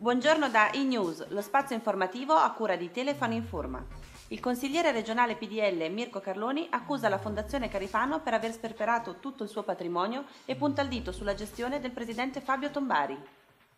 Buongiorno da eNews, lo spazio informativo a cura di Telefono Informa. Il consigliere regionale PDL Mirko Carloni accusa la Fondazione Carifano per aver sperperato tutto il suo patrimonio e punta il dito sulla gestione del presidente Fabio Tombari.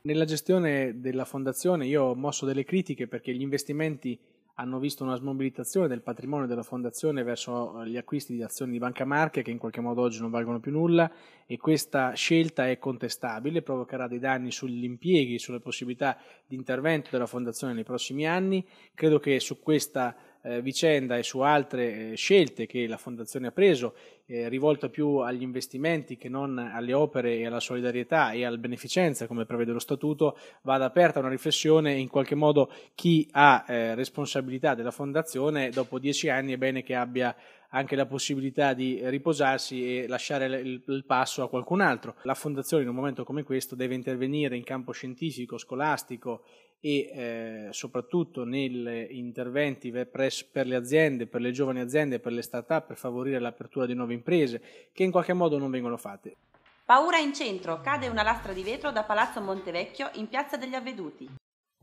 Nella gestione della Fondazione io ho mosso delle critiche perché gli investimenti hanno visto una smobilitazione del patrimonio della fondazione verso eh, gli acquisti di azioni di Banca Marche che in qualche modo oggi non valgono più nulla e questa scelta è contestabile, provocherà dei danni sugli impieghi, sulle possibilità di intervento della fondazione nei prossimi anni. Credo che su questa eh, vicenda e su altre eh, scelte che la Fondazione ha preso, eh, rivolta più agli investimenti che non alle opere e alla solidarietà e alla beneficenza, come prevede lo Statuto, vada aperta una riflessione e in qualche modo chi ha eh, responsabilità della Fondazione dopo dieci anni è bene che abbia anche la possibilità di riposarsi e lasciare il, passo a qualcun altro. La fondazione in un momento come questo deve intervenire in campo scientifico, scolastico e eh, soprattutto negli eh, interventi per le aziende, per le giovani aziende, per le start-up, per favorire l'apertura di nuove imprese che in qualche modo non vengono fatte. Paura in centro, cade una lastra di vetro da Palazzo Montevecchio in Piazza degli Avveduti.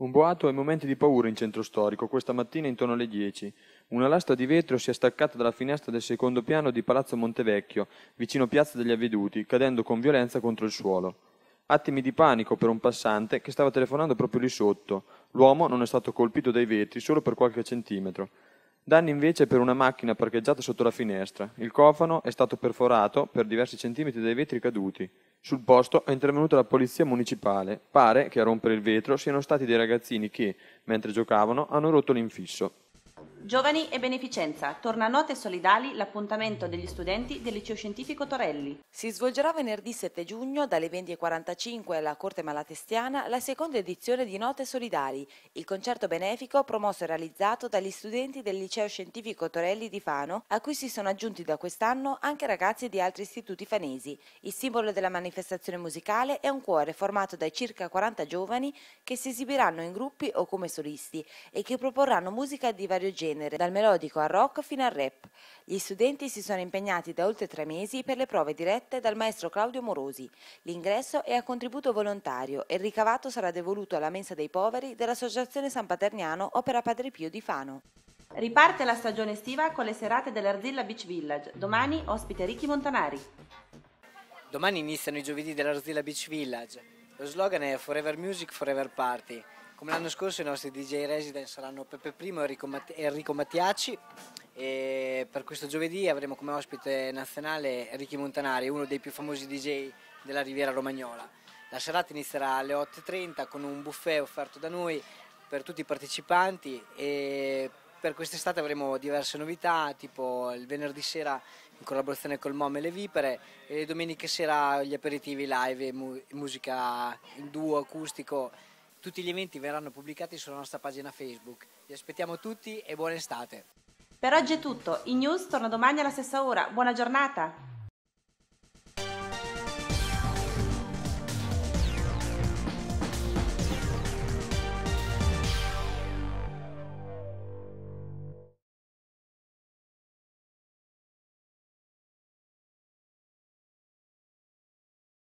Un boato ai momenti di paura in centro storico questa mattina intorno alle 10. Una lastra di vetro si è staccata dalla finestra del secondo piano di Palazzo Montevecchio, vicino Piazza degli Avveduti, cadendo con violenza contro il suolo. Attimi di panico per un passante che stava telefonando proprio lì sotto. L'uomo non è stato colpito dai vetri solo per qualche centimetro. Danni invece per una macchina parcheggiata sotto la finestra. Il cofano è stato perforato per diversi centimetri dai vetri caduti. Sul posto è intervenuta la polizia municipale. Pare che a rompere il vetro siano stati dei ragazzini che, mentre giocavano, hanno rotto l'infisso. Giovani e beneficenza, torna a Note Solidali l'appuntamento degli studenti del liceo scientifico Torelli. Si svolgerà venerdì 7 giugno dalle 20.45 alla Corte Malatestiana la seconda edizione di Note Solidali, il concerto benefico promosso e realizzato dagli studenti del liceo scientifico Torelli di Fano, a cui si sono aggiunti da quest'anno anche ragazzi di altri istituti fanesi. Il simbolo della manifestazione musicale è un cuore formato dai circa 40 giovani che si esibiranno in gruppi o come solisti e che proporranno musica di vario genere scendere dal melodico al rock fino al rap. Gli studenti si sono impegnati da oltre tre mesi per le prove dirette dal maestro Claudio Morosi. L'ingresso è a contributo volontario e il ricavato sarà devoluto alla mensa dei poveri dell'Associazione San Paterniano Opera Padre Pio di Fano. Riparte la stagione estiva con le serate dell'Arzilla Beach Village. Domani ospite Ricchi Montanari. Domani iniziano i giovedì dell'Arzilla Beach Village. Lo slogan è Forever Music, Forever Party come l'anno scorso i nostri DJ resident saranno Peppe Primo e Enrico Mattiaci e per questo giovedì avremo come ospite nazionale Ricky Montanari, uno dei più famosi DJ della Riviera Romagnola. La serata inizierà alle 8.30 con un buffet offerto da noi per tutti i partecipanti e per quest'estate avremo diverse novità, tipo il venerdì sera in collaborazione col Mom e le Vipere e domenica sera gli aperitivi live e mu musica in duo acustico tutti gli eventi verranno pubblicati sulla nostra pagina Facebook. Vi aspettiamo tutti e buona estate. Per oggi è tutto. I news torna domani alla stessa ora. Buona giornata!